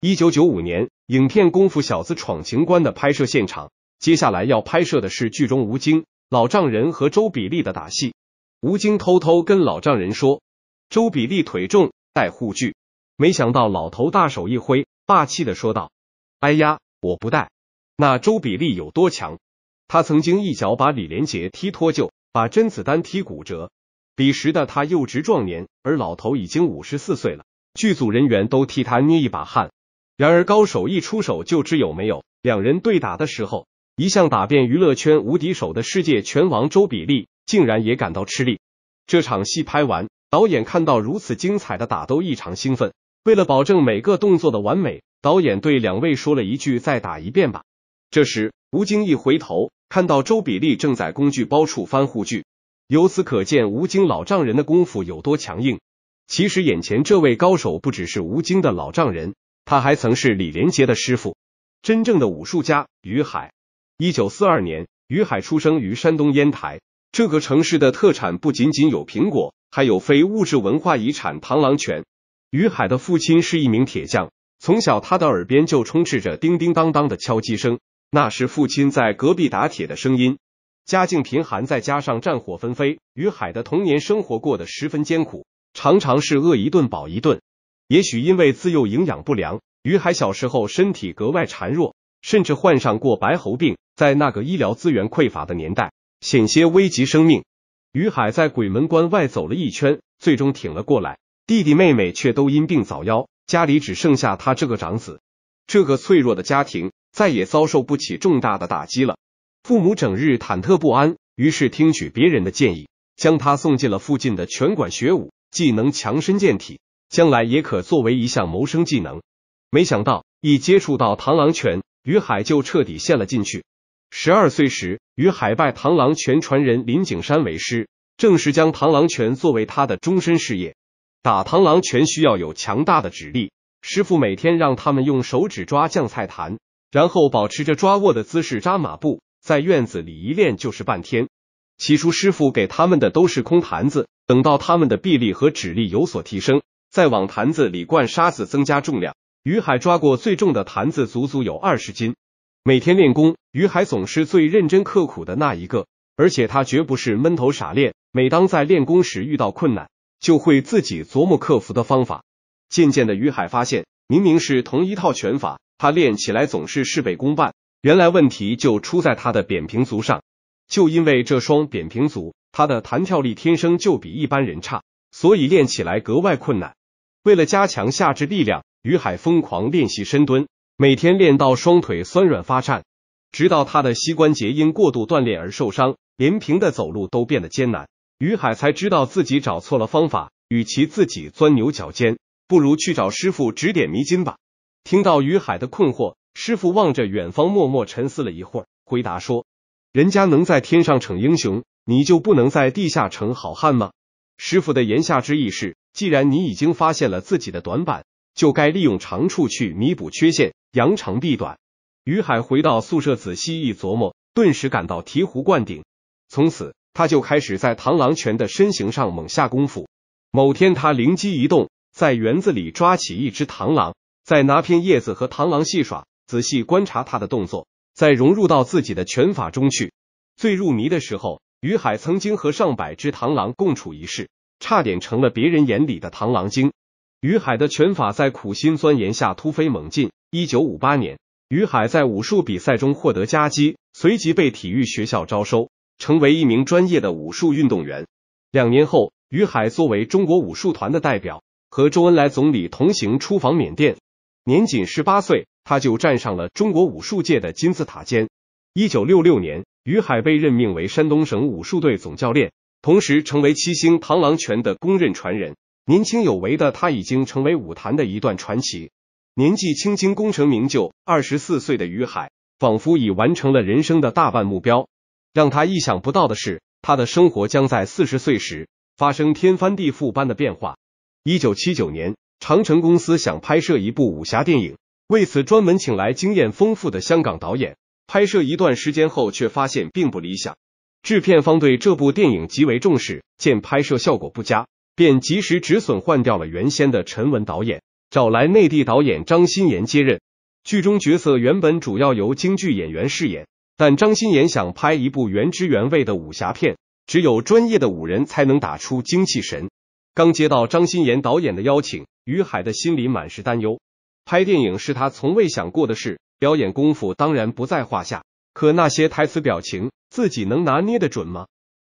一九九五年，影片《功夫小子闯情关》的拍摄现场，接下来要拍摄的是剧中吴京老丈人和周比利的打戏。吴京偷偷跟老丈人说，周比利腿重，带护具。没想到老头大手一挥，霸气的说道：“哎呀，我不带。”那周比利有多强？他曾经一脚把李连杰踢脱臼，把甄子丹踢骨折。彼时的他又值壮年，而老头已经五十四岁了，剧组人员都替他捏一把汗。然而高手一出手就知有没有，两人对打的时候，一向打遍娱乐圈无敌手的世界拳王周比利竟然也感到吃力。这场戏拍完，导演看到如此精彩的打斗异常兴奋。为了保证每个动作的完美，导演对两位说了一句：“再打一遍吧。”这时吴京一回头。看到周比利正在工具包处翻护具，由此可见吴京老丈人的功夫有多强硬。其实眼前这位高手不只是吴京的老丈人，他还曾是李连杰的师傅，真正的武术家于海。一九四二年，于海出生于山东烟台。这个城市的特产不仅仅有苹果，还有非物质文化遗产螳螂拳。于海的父亲是一名铁匠，从小他的耳边就充斥着叮叮当当的敲击声。那是父亲在隔壁打铁的声音。家境贫寒，再加上战火纷飞，于海的童年生活过得十分艰苦，常常是饿一顿饱一顿。也许因为自幼营养不良，于海小时候身体格外孱弱，甚至患上过白喉病，在那个医疗资源匮乏的年代，险些危及生命。于海在鬼门关外走了一圈，最终挺了过来，弟弟妹妹却都因病早夭，家里只剩下他这个长子。这个脆弱的家庭。再也遭受不起重大的打击了。父母整日忐忑不安，于是听取别人的建议，将他送进了附近的拳馆学武，既能强身健体，将来也可作为一项谋生技能。没想到一接触到螳螂拳，于海就彻底陷了进去。十二岁时，于海拜螳螂拳传人林景山为师，正式将螳螂拳作为他的终身事业。打螳螂拳需要有强大的指力，师傅每天让他们用手指抓酱菜坛。然后保持着抓握的姿势扎马步，在院子里一练就是半天。起初师傅给他们的都是空坛子，等到他们的臂力和指力有所提升，再往坛子里灌沙子，增加重量。于海抓过最重的坛子，足足有二十斤。每天练功，于海总是最认真刻苦的那一个，而且他绝不是闷头傻练。每当在练功时遇到困难，就会自己琢磨克服的方法。渐渐的，于海发现，明明是同一套拳法。他练起来总是事倍功半，原来问题就出在他的扁平足上。就因为这双扁平足，他的弹跳力天生就比一般人差，所以练起来格外困难。为了加强下肢力量，于海疯狂练习深蹲，每天练到双腿酸软发颤，直到他的膝关节因过度锻炼而受伤，连平的走路都变得艰难。于海才知道自己找错了方法，与其自己钻牛角尖，不如去找师傅指点迷津吧。听到于海的困惑，师傅望着远方，默默沉思了一会儿，回答说：“人家能在天上逞英雄，你就不能在地下逞好汉吗？”师傅的言下之意是，既然你已经发现了自己的短板，就该利用长处去弥补缺陷，扬长避短。于海回到宿舍，仔细一琢磨，顿时感到醍醐灌顶。从此，他就开始在螳螂拳的身形上猛下功夫。某天，他灵机一动，在园子里抓起一只螳螂。再拿片叶子和螳螂戏耍，仔细观察它的动作，再融入到自己的拳法中去。最入迷的时候，于海曾经和上百只螳螂共处一室，差点成了别人眼里的螳螂精。于海的拳法在苦心钻研下突飞猛进。一九五八年，于海在武术比赛中获得佳绩，随即被体育学校招收，成为一名专业的武术运动员。两年后，于海作为中国武术团的代表，和周恩来总理同行出访缅甸。年仅十八岁，他就站上了中国武术界的金字塔尖。一九六六年，于海被任命为山东省武术队总教练，同时成为七星螳螂拳的公认传人。年轻有为的他，已经成为武坛的一段传奇。年纪轻轻功成名就，二十四岁的于海，仿佛已完成了人生的大半目标。让他意想不到的是，他的生活将在四十岁时发生天翻地覆般的变化。一九七九年。长城公司想拍摄一部武侠电影，为此专门请来经验丰富的香港导演拍摄一段时间后，却发现并不理想。制片方对这部电影极为重视，见拍摄效果不佳，便及时止损，换掉了原先的陈文导演，找来内地导演张新妍接任。剧中角色原本主要由京剧演员饰演，但张新妍想拍一部原汁原味的武侠片，只有专业的武人才能打出精气神。刚接到张新妍导演的邀请。于海的心里满是担忧。拍电影是他从未想过的事，表演功夫当然不在话下，可那些台词、表情，自己能拿捏的准吗？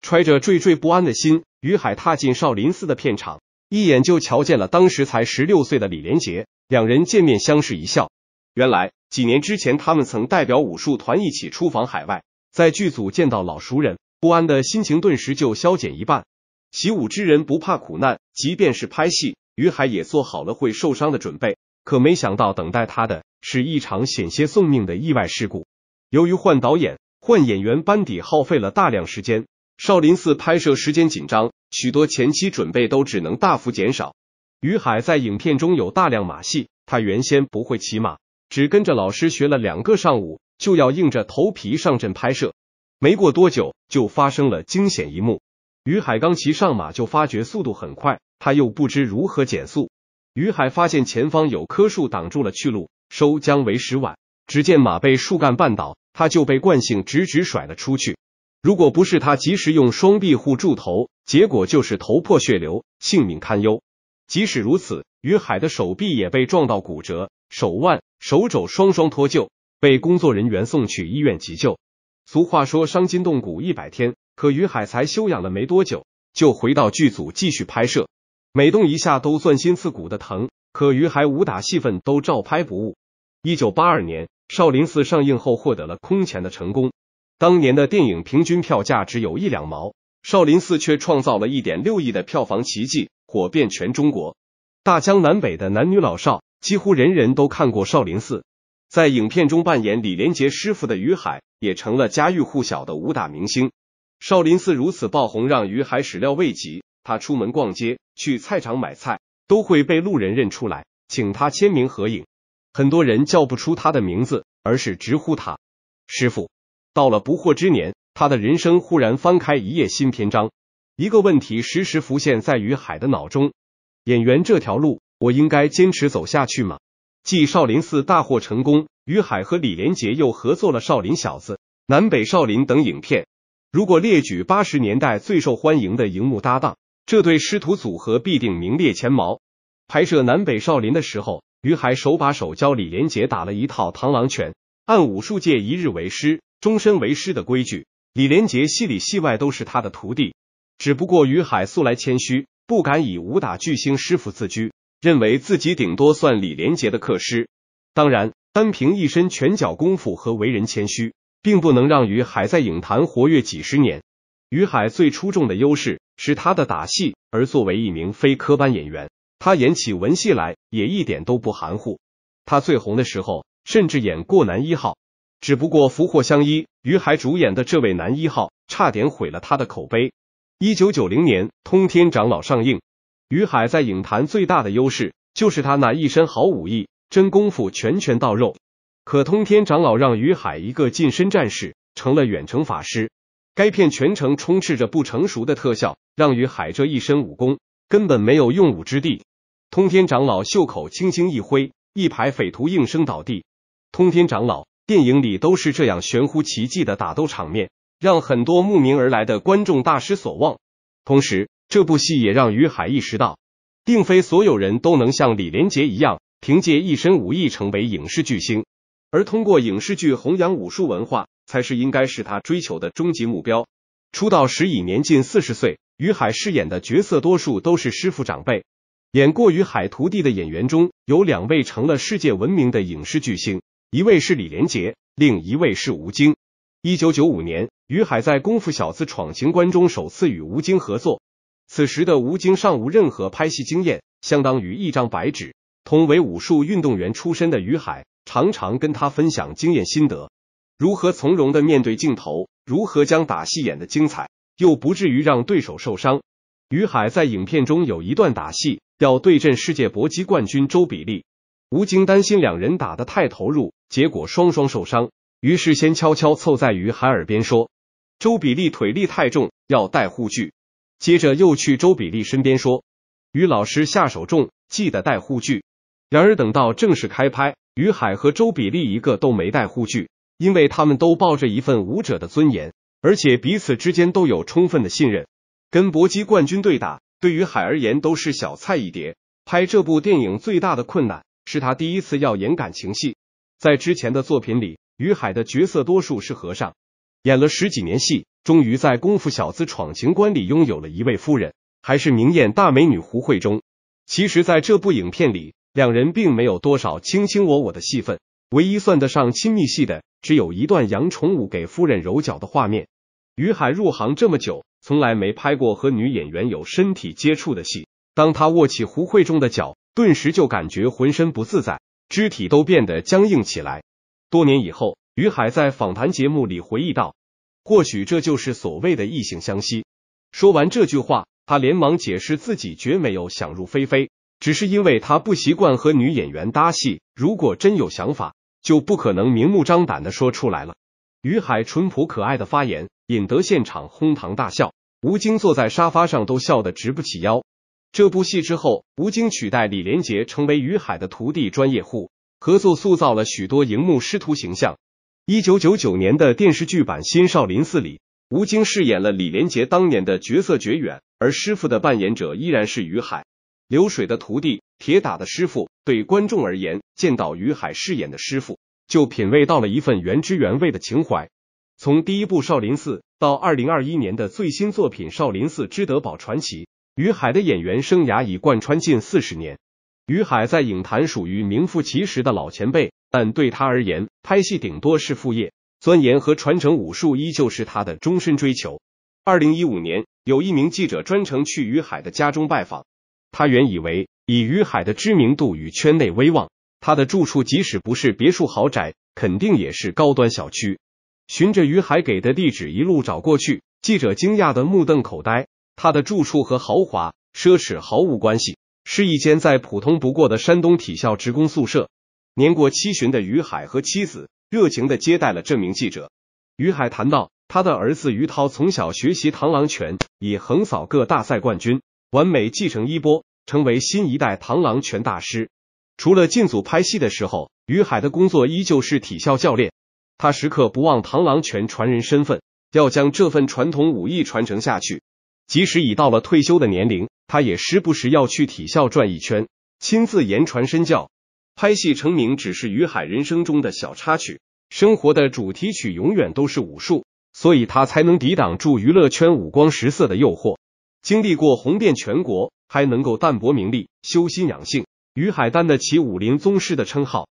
揣着惴惴不安的心，于海踏进少林寺的片场，一眼就瞧见了当时才十六岁的李连杰。两人见面相视一笑，原来几年之前他们曾代表武术团一起出访海外，在剧组见到老熟人，不安的心情顿时就消减一半。习武之人不怕苦难，即便是拍戏。于海也做好了会受伤的准备，可没想到等待他的是一场险些送命的意外事故。由于换导演、换演员，班底耗费了大量时间，少林寺拍摄时间紧张，许多前期准备都只能大幅减少。于海在影片中有大量马戏，他原先不会骑马，只跟着老师学了两个上午，就要硬着头皮上阵拍摄。没过多久，就发生了惊险一幕。于海刚骑上马，就发觉速度很快。他又不知如何减速，于海发现前方有棵树挡住了去路，收缰为时晚，只见马被树干绊倒，他就被惯性直直甩了出去。如果不是他及时用双臂护住头，结果就是头破血流，性命堪忧。即使如此，于海的手臂也被撞到骨折，手腕、手肘双双脱臼，被工作人员送去医院急救。俗话说伤筋动骨一百天，可于海才休养了没多久，就回到剧组继续拍摄。每动一下都钻心刺骨的疼，可于海武打戏份都照拍不误。一九八二年，《少林寺》上映后获得了空前的成功。当年的电影平均票价只有一两毛，《少林寺》却创造了一点六亿的票房奇迹，火遍全中国。大江南北的男女老少几乎人人都看过《少林寺》。在影片中扮演李连杰师傅的于海也成了家喻户晓的武打明星。《少林寺》如此爆红，让于海始料未及。他出门逛街，去菜场买菜，都会被路人认出来，请他签名合影。很多人叫不出他的名字，而是直呼他师傅。到了不惑之年，他的人生忽然翻开一页新篇章。一个问题时时浮现在于海的脑中：演员这条路，我应该坚持走下去吗？继《少林寺》大获成功，于海和李连杰又合作了《少林小子》《南北少林》等影片。如果列举八十年代最受欢迎的荧幕搭档，这对师徒组合必定名列前茅。拍摄《南北少林》的时候，于海手把手教李连杰打了一套螳螂拳。按武术界一日为师，终身为师的规矩，李连杰戏里戏外都是他的徒弟。只不过于海素来谦虚，不敢以武打巨星师傅自居，认为自己顶多算李连杰的课师。当然，单凭一身拳脚功夫和为人谦虚，并不能让于海在影坛活跃几十年。于海最出众的优势是他的打戏，而作为一名非科班演员，他演起文戏来也一点都不含糊。他最红的时候，甚至演过男一号。只不过福祸相依，于海主演的这位男一号差点毁了他的口碑。一九九零年，《通天长老》上映，于海在影坛最大的优势就是他那一身好武艺，真功夫，拳拳到肉。可《通天长老》让于海一个近身战士成了远程法师。该片全程充斥着不成熟的特效，让于海这一身武功根本没有用武之地。通天长老袖口轻轻一挥，一排匪徒应声倒地。通天长老电影里都是这样玄乎奇迹的打斗场面，让很多慕名而来的观众大失所望。同时，这部戏也让于海意识到，并非所有人都能像李连杰一样，凭借一身武艺成为影视巨星，而通过影视剧弘扬武术文化。才是应该是他追求的终极目标。出道时已年近四十岁，于海饰演的角色多数都是师傅长辈。演过于海徒弟的演员中有两位成了世界闻名的影视巨星，一位是李连杰，另一位是吴京。一九九五年，于海在《功夫小子闯情关》中首次与吴京合作。此时的吴京尚无任何拍戏经验，相当于一张白纸。同为武术运动员出身的于海，常常跟他分享经验心得。如何从容的面对镜头？如何将打戏演得精彩，又不至于让对手受伤？于海在影片中有一段打戏，要对阵世界搏击冠军周比利。吴京担心两人打得太投入，结果双双受伤，于是先悄悄凑在于海耳边说：“周比利腿力太重要，带护具。”接着又去周比利身边说：“于老师下手重，记得带护具。”然而等到正式开拍，于海和周比利一个都没带护具。因为他们都抱着一份武者的尊严，而且彼此之间都有充分的信任。跟搏击冠军对打，对于海而言都是小菜一碟。拍这部电影最大的困难是他第一次要演感情戏。在之前的作品里，于海的角色多数是和尚，演了十几年戏，终于在《功夫小子闯情关》里拥有了一位夫人，还是明艳大美女胡慧中。其实，在这部影片里，两人并没有多少卿卿我我的戏份，唯一算得上亲密戏的。只有一段杨崇武给夫人揉脚的画面。于海入行这么久，从来没拍过和女演员有身体接触的戏。当他握起胡慧中的脚，顿时就感觉浑身不自在，肢体都变得僵硬起来。多年以后，于海在访谈节目里回忆道：“或许这就是所谓的异性相吸。”说完这句话，他连忙解释自己绝没有想入非非，只是因为他不习惯和女演员搭戏。如果真有想法，就不可能明目张胆的说出来了。于海淳朴可爱的发言引得现场哄堂大笑，吴京坐在沙发上都笑得直不起腰。这部戏之后，吴京取代李连杰成为于海的徒弟，专业户合作塑造了许多荧幕师徒形象。一九九九年的电视剧版《新少林寺》里，吴京饰演了李连杰当年的角色绝远，而师傅的扮演者依然是于海。流水的徒弟，铁打的师傅。对观众而言，见到于海饰演的师傅，就品味到了一份原汁原味的情怀。从第一部《少林寺》到二零二一年的最新作品《少林寺之德宝传奇》，于海的演员生涯已贯穿近四十年。于海在影坛属于名副其实的老前辈，但对他而言，拍戏顶多是副业，钻研和传承武术依旧是他的终身追求。二零一五年，有一名记者专程去于海的家中拜访。他原以为以于海的知名度与圈内威望，他的住处即使不是别墅豪宅，肯定也是高端小区。循着于海给的地址一路找过去，记者惊讶的目瞪口呆。他的住处和豪华奢侈毫无关系，是一间再普通不过的山东体校职工宿舍。年过七旬的于海和妻子热情的接待了这名记者。于海谈到，他的儿子于涛从小学习螳螂拳，已横扫各大赛冠军。完美继承衣钵，成为新一代螳螂拳大师。除了进组拍戏的时候，于海的工作依旧是体校教练。他时刻不忘螳螂拳传人身份，要将这份传统武艺传承下去。即使已到了退休的年龄，他也时不时要去体校转一圈，亲自言传身教。拍戏成名只是于海人生中的小插曲，生活的主题曲永远都是武术，所以他才能抵挡住娱乐圈五光十色的诱惑。经历过红遍全国，还能够淡泊名利、修心养性，于海丹的起武林宗师的称号。